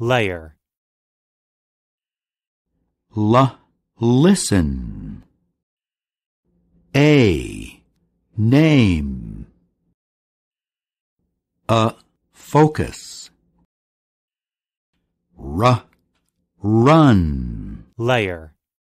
Layer. L. Listen. A. Name. A. Focus. R. Run. Layer.